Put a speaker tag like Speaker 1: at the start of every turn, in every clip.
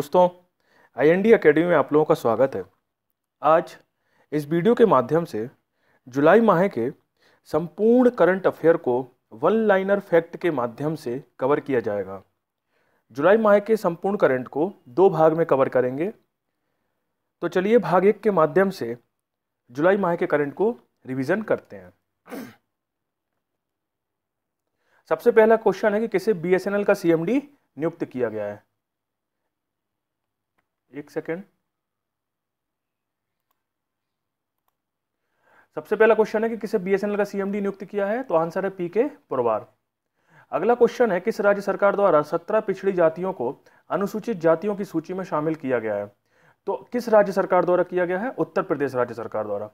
Speaker 1: दोस्तों आई N D academy में आप लोगों का स्वागत है आज इस वीडियो के माध्यम से जुलाई माह के संपूर्ण करंट अफेयर को वन लाइनर फैक्ट के माध्यम से कवर किया जाएगा जुलाई माह के संपूर्ण करंट को दो भाग में कवर करेंगे तो चलिए भाग एक के माध्यम से जुलाई माह के करंट को रिवीजन करते हैं सबसे पहला क्वेश्चन है कि किसे बी का सी नियुक्त किया गया है एक सेकेंड सबसे पहला क्वेश्चन है कि किसे बीएसएनएल का सीएमडी नियुक्त किया है तो आंसर है पीके परवार अगला क्वेश्चन है किस राज्य सरकार द्वारा सत्रह पिछड़ी जातियों को अनुसूचित जातियों की सूची में शामिल किया गया है तो किस राज्य सरकार द्वारा किया गया है उत्तर प्रदेश राज्य सरकार द्वारा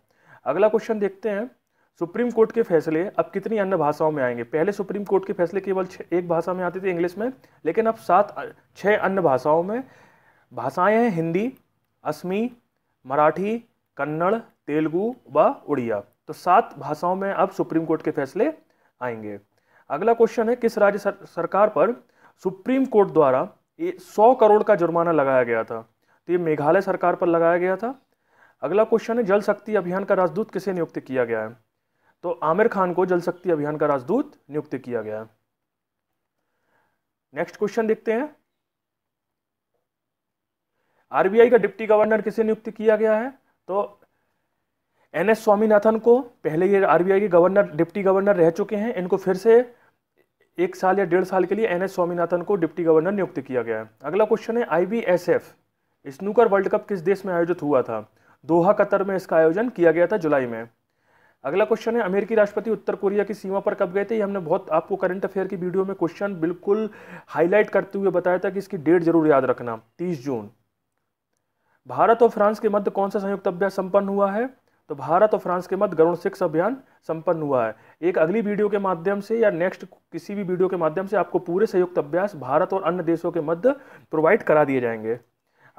Speaker 1: अगला क्वेश्चन देखते हैं सुप्रीम कोर्ट के फैसले अब कितनी अन्य भाषाओं में आएंगे पहले सुप्रीम कोर्ट के फैसले केवल एक भाषा में आते थे इंग्लिश में लेकिन अब सात छः अन्य भाषाओं में भाषाएं हैं हिंदी असमी मराठी कन्नड़ तेलुगु व उड़िया तो सात भाषाओं में अब सुप्रीम कोर्ट के फैसले आएंगे अगला क्वेश्चन है किस राज्य सरकार पर सुप्रीम कोर्ट द्वारा ये सौ करोड़ का जुर्माना लगाया गया था तो ये मेघालय सरकार पर लगाया गया था अगला क्वेश्चन है जल शक्ति अभियान का राजदूत किसे नियुक्त किया गया है तो आमिर खान को जल शक्ति अभियान का राजदूत नियुक्त किया गया है नेक्स्ट क्वेश्चन देखते हैं आरबीआई का डिप्टी गवर्नर किसे नियुक्त किया गया है तो एन एस स्वामीनाथन को पहले ये आरबीआई के गवर्नर डिप्टी गवर्नर रह चुके हैं इनको फिर से एक साल या डेढ़ साल के लिए एन एस स्वामीनाथन को डिप्टी गवर्नर नियुक्त किया गया है अगला क्वेश्चन है I B S F snooker world cup किस देश में आयोजित हुआ था दोहा कतर में इसका आयोजन किया गया था जुलाई में अगला क्वेश्चन है अमेरिकी राष्ट्रपति उत्तर कोरिया की सीमा पर कब गए थे ये हमने बहुत आपको करंट अफेयर की वीडियो में क्वेश्चन बिल्कुल हाईलाइट करते हुए बताया था कि इसकी डेट जरूर याद रखना तीस जून भारत और फ्रांस के मध्य कौन सा संयुक्त अभ्यास संपन्न हुआ है तो भारत और फ्रांस के मध्य गरुण सिक्स अभियान संपन्न हुआ है एक अगली वीडियो के माध्यम से या नेक्स्ट किसी भी वीडियो के माध्यम से आपको पूरे संयुक्त अभ्यास भारत और अन्य देशों के मध्य प्रोवाइड करा दिए जाएंगे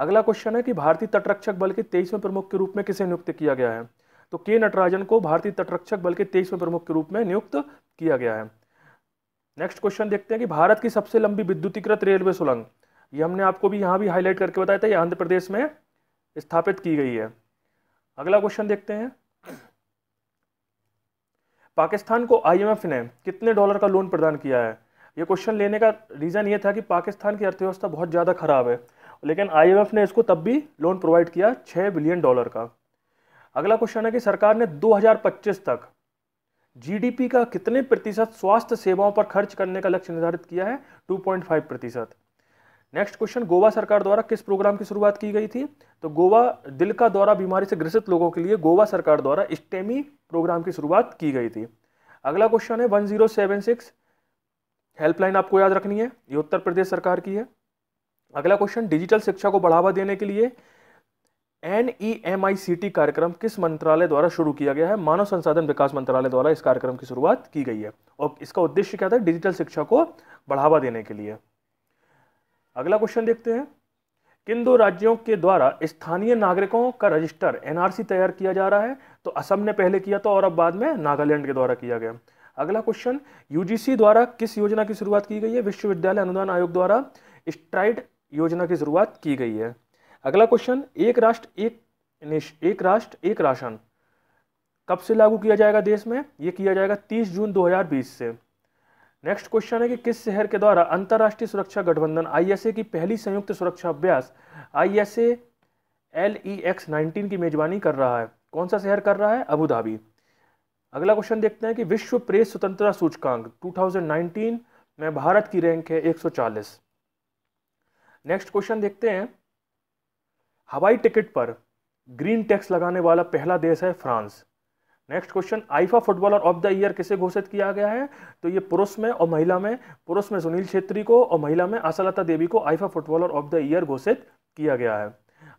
Speaker 1: अगला क्वेश्चन है कि भारतीय तटरक्षक बल के तेईसवें प्रमुख के रूप में किसे नियुक्त किया गया है तो के नटराजन को भारतीय तटरक्षक बल के तेईसवें प्रमुख के रूप में नियुक्त किया गया है नेक्स्ट क्वेश्चन देखते हैं कि भारत की सबसे लंबी विद्युतीकृत रेलवे सुलंग ये हमने आपको भी यहाँ भी हाईलाइट करके बताया था ये आंध्र प्रदेश में स्थापित की गई है अगला क्वेश्चन देखते हैं पाकिस्तान को आईएमएफ ने कितने डॉलर का लोन प्रदान किया है ये क्वेश्चन लेने का रीज़न ये था कि पाकिस्तान की अर्थव्यवस्था बहुत ज़्यादा ख़राब है लेकिन आईएमएफ ने इसको तब भी लोन प्रोवाइड किया छः बिलियन डॉलर का अगला क्वेश्चन है कि सरकार ने 2025 तक जीडीपी का कितने प्रतिशत स्वास्थ्य सेवाओं पर खर्च करने का लक्ष्य निर्धारित किया है टू प्रतिशत नेक्स्ट क्वेश्चन गोवा सरकार द्वारा किस प्रोग्राम की शुरुआत की गई थी तो गोवा दिल का दौरा बीमारी से ग्रसित लोगों के लिए गोवा सरकार द्वारा स्टेमी प्रोग्राम की शुरुआत की गई थी अगला क्वेश्चन है one zero seven six helpline आपको याद रखनी है ये उत्तर प्रदेश सरकार की है अगला क्वेश्चन डिजिटल शिक्षा को बढ़ावा देने के लिए N E M I C T कार्यक्रम किस मंत्रालय द्वारा शुरू किया गया है मानव संसाधन विकास मंत्रालय द्वारा इस कार्यक्रम की शुरुआत की गई है और इसका उद्देश्य क्या था डिजिटल शिक्षा को बढ़ावा देने के लिए अगला क्वेश्चन देखते हैं किन दो राज्यों के द्वारा स्थानीय नागरिकों का रजिस्टर एनआरसी तैयार किया जा रहा है तो असम ने पहले किया था और अब बाद में नागालैंड के द्वारा किया गया अगला क्वेश्चन यूजीसी द्वारा किस योजना की शुरुआत की गई है विश्वविद्यालय अनुदान आयोग द्वारा स्ट्राइड योजना की शुरुआत की गई है अगला क्वेश्चन एक राष्ट्र एक एक राष्ट्र एक राशन कब से लागू किया जाएगा देश में यह किया जाएगा 30 जून 2020 से नेक्स्ट क्वेश्चन है कि किस शहर के द्वारा अंतर्राष्ट्रीय सुरक्षा गठबंधन आईएसए की पहली संयुक्त सुरक्षा अभ्यास आईएसए एक्स e नाइनटीन की मेजबानी कर रहा है कौन सा शहर कर रहा है अबू धाबी अगला क्वेश्चन देखते हैं कि विश्व प्रेस स्वतंत्रता सूचकांक 2019 में भारत की रैंक है 140 नेक्स्ट क्वेश्चन देखते हैं हवाई टिकट पर ग्रीन टैक्स लगाने वाला पहला देश है France next question AIFF footballer of the year किसे घोषित किया गया है तो ये पुरुष में और महिला में पुरुष में सुनील छेत्री को और महिला में आशालता देवी को AIFF footballer of the year घोषित किया गया है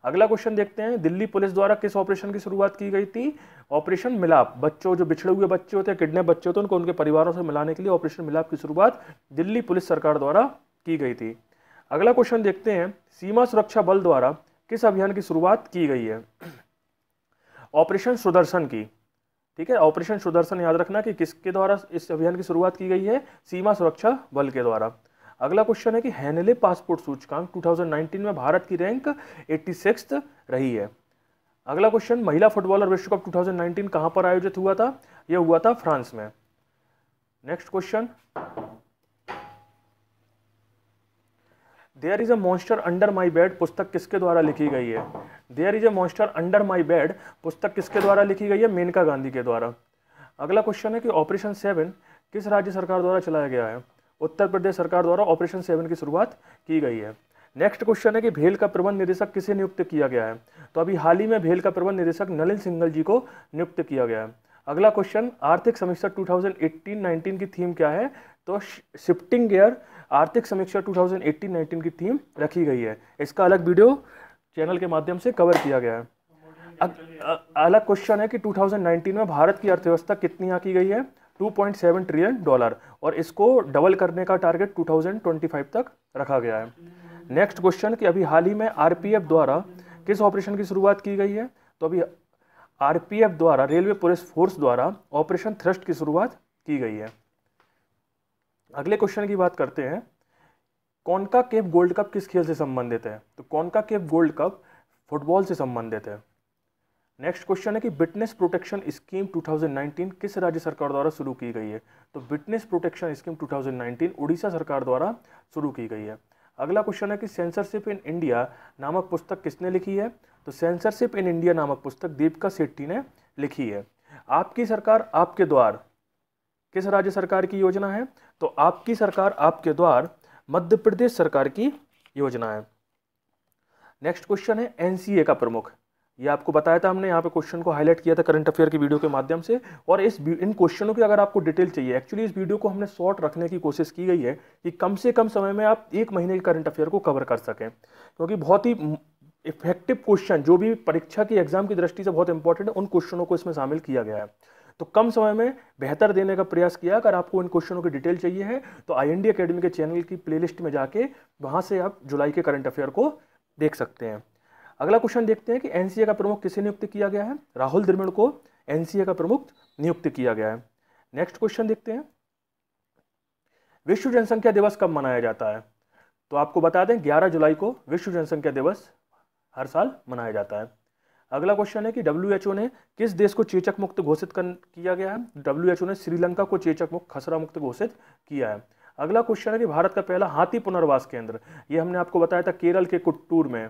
Speaker 1: अगला क्वेश्चन देखते हैं दिल्ली पुलिस द्वारा किस ऑपरेशन की शुरुआत की गई थी ऑपरेशन मिलाप बच्चों जो बिछड़े हुए बच्चे होते हैं किडनैप बच्चे होते हैं उनको उनके परिवारों से मिलाने के लिए ऑपरेशन मिलाप की शुरुआत दिल्ली पुलिस सरकार द्वारा की गई थी अगला क्वेश्चन देखते हैं सीमा सुरक्षा बल द्वारा किस अभियान की शुरुआत की गई है ऑपरेशन सुदर्शन की ठीक है ऑपरेशन सुदर्शन याद रखना कि किसके द्वारा इस अभियान की शुरुआत की गई है सीमा सुरक्षा बल के द्वारा अगला क्वेश्चन है कि हैनले पासपोर्ट सूचकांक 2019 में भारत की रैंक एट्टी रही है अगला क्वेश्चन महिला फुटबॉलर विश्व कप 2019 कहां पर आयोजित हुआ था यह हुआ था फ्रांस में next question there is a monster under my bed पुस्तक किसके द्वारा लिखी गई है there is a monster under my bed पुस्तक किसके द्वारा लिखी गई है मेनका गांधी के द्वारा अगला क्वेश्चन है कि ऑपरेशन सेवन किस राज्य सरकार द्वारा चलाया गया है उत्तर प्रदेश सरकार द्वारा ऑपरेशन सेवन की शुरुआत की गई है नेक्स्ट क्वेश्चन है कि भेल का प्रबंध निदेशक किसे नियुक्त किया गया है तो अभी हाल ही में भेल का प्रबंध निदेशक नलिन सिंगल जी को नियुक्त किया गया है अगला क्वेश्चन आर्थिक समीक्षा 2018-19 की थीम क्या है तो शिफ्टिंग गियर आर्थिक समीक्षा 2018-19 की थीम रखी गई है इसका अलग वीडियो चैनल के माध्यम से कवर किया गया है अलग क्वेश्चन है कि 2019 में भारत की अर्थव्यवस्था कितनी आकी गई है 2.7 ट्रिलियन डॉलर और इसको डबल करने का टारगेट 2025 तक रखा गया है नेक्स्ट क्वेश्चन कि अभी हाल ही में आरपीएफ द्वारा किस ऑपरेशन की शुरुआत की गई है तो अभी आरपीएफ द्वारा रेलवे पुलिस फोर्स द्वारा ऑपरेशन थ्रस्ट की शुरुआत की गई है अगले क्वेश्चन की बात करते हैं कौनका केप गोल्ड कप किस खेल से संबंधित है तो कौनका केप गोल्ड कप फुटबॉल से संबंधित है नेक्स्ट क्वेश्चन है कि बिटनेस प्रोटेक्शन स्कीम 2019 किस राज्य सरकार द्वारा शुरू की गई है तो बिटनेस प्रोटेक्शन स्कीम 2019 उड़ीसा सरकार द्वारा शुरू की गई है अगला क्वेश्चन है कि सेंसरशिप इन इंडिया नामक पुस्तक किसने लिखी है तो सेंसरशिप इन इंडिया नामक पुस्तक दीपिका सेट्टी ने लिखी है आपकी सरकार आपके द्वार किस राज्य सरकार की योजना है तो आपकी सरकार आपके द्वार मध्य प्रदेश सरकार की योजना है नेक्स्ट क्वेश्चन है एनसीए का प्रमुख ये आपको बताया था हमने यहाँ पे क्वेश्चन को हाईलाइट किया था करंट अफेयर की वीडियो के माध्यम से और इस इन क्वेश्चनों की अगर आपको डिटेल चाहिए एक्चुअली इस वीडियो को हमने शॉर्ट रखने की कोशिश की गई है कि कम से कम समय में आप एक महीने के करंट अफेयर को कवर कर सकें क्योंकि बहुत ही इफेक्टिव क्वेश्चन जो भी परीक्षा की एग्जाम की दृष्टि से बहुत इंपॉर्टेंट है उन क्वेश्चनों को इसमें शामिल किया गया है तो कम समय में बेहतर देने का प्रयास किया अगर आपको इन क्वेश्चनों की डिटेल चाहिए है तो आई एन अकेडमी के चैनल की प्लेलिस्ट में जाके वहाँ से आप जुलाई के करंट अफेयर को देख सकते हैं अगला क्वेश्चन देखते हैं कि एन का प्रमुख किसे नियुक्त किया गया है राहुल द्रविड़ को एन का प्रमुख नियुक्त किया गया है नेक्स्ट क्वेश्चन देखते हैं विश्व जनसंख्या दिवस कब मनाया जाता है तो आपको बता दें 11 जुलाई को विश्व जनसंख्या दिवस हर साल मनाया जाता है अगला क्वेश्चन है कि डब्ल्यू ने किस देश को चेचक मुक्त घोषित किया गया है डब्ल्यू ने श्रीलंका को चेचक मुक्त खसरा मुक्त घोषित किया है अगला क्वेश्चन है कि भारत का पहला हाथी पुनर्वास केंद्र ये हमने आपको बताया था केरल के कुट्टूर में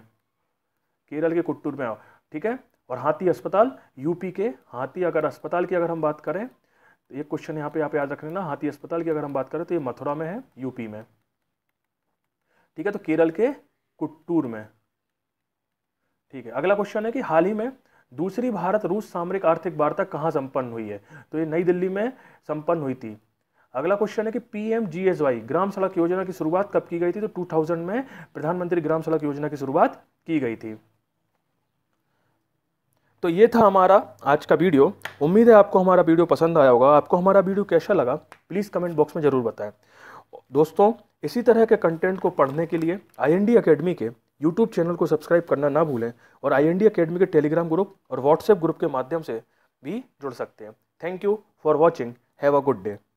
Speaker 1: केरल के कुट्टूर में हाँ, ठीक है और हाथी अस्पताल यूपी के हाथी अगर अस्पताल की अगर हम बात करें तो ये क्वेश्चन यहाँ पे आप याद रख लेना हाथी अस्पताल की अगर हम बात करें तो ये मथुरा में है यूपी में ठीक है तो केरल के कुट्टूर में ठीक है अगला क्वेश्चन है कि हाल ही में दूसरी भारत रूस सामरिक आर्थिक वार्ता कहाँ संपन्न हुई है तो ये नई दिल्ली में संपन्न हुई थी अगला क्वेश्चन है कि पीएमजीएसवाई ग्राम सड़क योजना की शुरुआत कब की गई थी तो 2000 में प्रधानमंत्री ग्राम सड़क योजना की शुरुआत की गई थी तो ये था हमारा आज का वीडियो उम्मीद है आपको हमारा वीडियो पसंद आया होगा आपको हमारा वीडियो कैसा लगा प्लीज़ कमेंट बॉक्स में ज़रूर बताएं दोस्तों इसी तरह के कंटेंट को पढ़ने के लिए आई एन के यूट्यूब चैनल को सब्सक्राइब करना ना भूलें और आई एन डी अकेडमी के टेलीग्राम ग्रुप और व्हाट्सएप ग्रुप के माध्यम से भी जुड़ सकते हैं thank you for watching have a good day